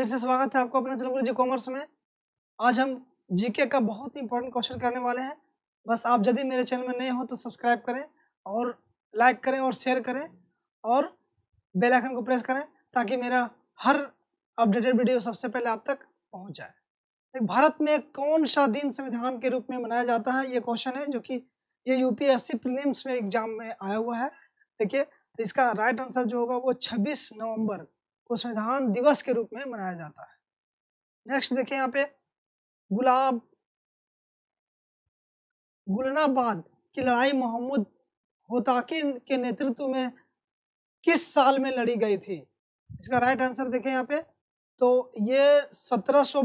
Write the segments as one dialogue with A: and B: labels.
A: फिर से स्वागत है आपको अपने चैनल जी कॉमर्स में आज हम जीके का बहुत ही इंपॉर्टेंट क्वेश्चन करने वाले हैं बस आप यदि मेरे चैनल में नए हो तो सब्सक्राइब करें और लाइक करें और शेयर करें और बेल आइकन को प्रेस करें ताकि मेरा हर अपडेटेड वीडियो सबसे पहले आप तक पहुंच जाए भारत में कौन सा दिन संविधान के रूप में मनाया जाता है ये क्वेश्चन है जो कि ये यूपीएससी प्रीलिम्स में एग्जाम में आया हुआ है देखिए तो इसका राइट आंसर जो होगा वो छब्बीस नवम्बर को संविधान दिवस के रूप में मनाया जाता है नेक्स्ट देखें यहाँ पे गुलाब गुलनाबाद की लड़ाई मोहम्मद होताकिन के नेतृत्व में किस साल में लड़ी गई थी इसका राइट आंसर देखें यहाँ पे तो ये सत्रह सौ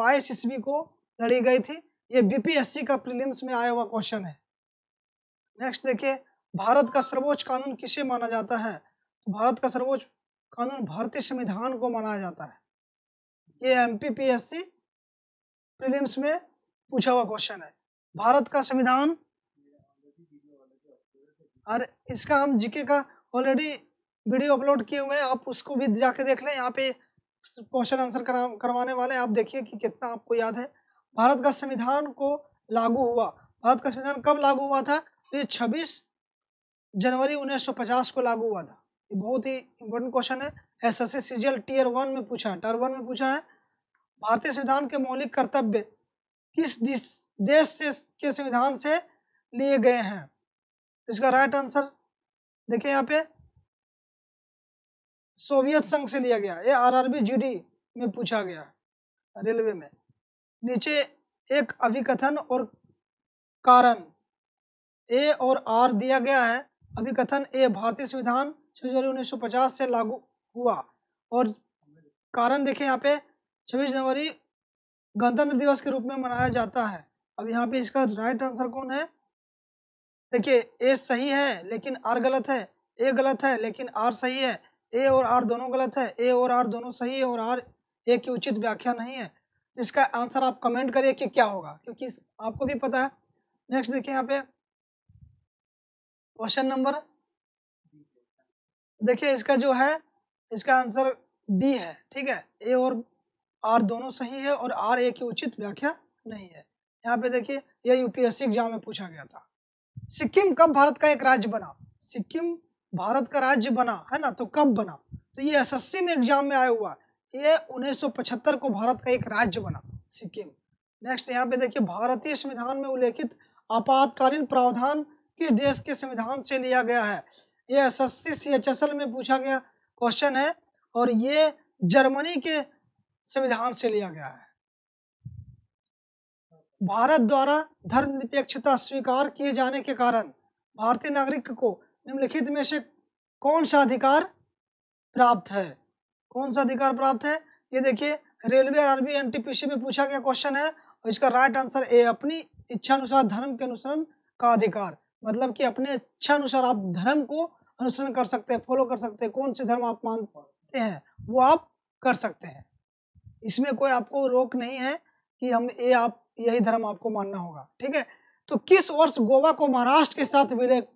A: बाईस ईस्वी को लड़ी गई थी ये बीपीएससी का प्रीलिम्स में आया हुआ क्वेश्चन है नेक्स्ट देखिए भारत का सर्वोच्च कानून किसे माना जाता है तो भारत का सर्वोच्च कानून भारतीय संविधान को माना जाता है ये एम पी प्रीलिम्स में पूछा हुआ क्वेश्चन है भारत का संविधान और इसका हम जीके का ऑलरेडी वीडियो अपलोड किए हुए हैं आप उसको भी जाके देख लें यहाँ पे क्वेश्चन आंसर करवाने वाले हैं आप देखिए कि कितना आपको याद है भारत का संविधान को लागू हुआ भारत का संविधान कब लागू हुआ था तो ये 26 जनवरी 1950 को लागू हुआ था बहुत ही इंपॉर्टेंट क्वेश्चन है S S S tier one में पूछा है टर वन में पूछा है भारतीय संविधान के मौलिक कर्तव्य किस देश से के संविधान से लिए गए हैं इसका राइट आंसर देखिए यहाँ पे सोवियत संघ से लिया गया ये आरआरबी जीडी में पूछा गया रेलवे में नीचे एक अभिकथन और कारण ए और आर दिया गया है अभिकथन ए भारतीय संविधान छब्बीस जनवरी उन्नीस सौ पचास से लागू हुआ और कारण देखें यहाँ पे छब्बीस जनवरी गणतंत्र दिवस के रूप में मनाया जाता है अब यहाँ पे इसका राइट आंसर कौन है देखिए ए सही है लेकिन आर गलत है ए गलत है लेकिन आर सही है ए और आर दोनों गलत है ए और आर दोनों सही है और आर ए की उचित व्याख्या नहीं है इसका आंसर आप कमेंट करिए कि क्या होगा क्योंकि आपको भी पता है नेक्स्ट देखिए यहाँ पे क्वेश्चन नंबर देखिए इसका जो है इसका आंसर डी है ठीक है ए और आर दोनों सही है और आर ए की उचित व्याख्या नहीं है यहाँ पे देखिए यह यूपीएससी एग्जाम में पूछा गया था सिक्किम कब भारत का एक राज्य बना सिक्किम भारत का राज्य बना है ना तो कब बना तो ये एस में एग्जाम में आया हुआ ये 1975 को भारत का एक राज्य बना सिक्किम नेक्स्ट यहाँ पे देखिए भारतीय संविधान में उल्लेखित आपातकालीन प्रावधान किस देश के संविधान से लिया गया है ये एस सीएचएसएल में पूछा गया क्वेश्चन है और ये जर्मनी के संविधान से लिया गया है भारत द्वारा धर्मनिरपेक्षता स्वीकार किए जाने के कारण भारतीय नागरिक को निम्नलिखित में से कौन सा अधिकार प्राप्त है कौन सा अधिकार प्राप्त है ये देखिए रेलवे और आरबी एन में पूछा गया क्वेश्चन है और इसका राइट आंसर ए अपनी इच्छा अनुसार धर्म के अनुसरण का अधिकार मतलब कि अपने इच्छा अनुसार आप धर्म को अनुसरण कर सकते हैं फॉलो कर सकते हैं कौन से धर्म आप मानते हैं वो आप कर सकते हैं इसमें कोई आपको रोक नहीं है कि हम ये आप यही धर्म आपको मानना होगा ठीक है तो किस वर्ष गोवा को महाराष्ट्र के साथ विलय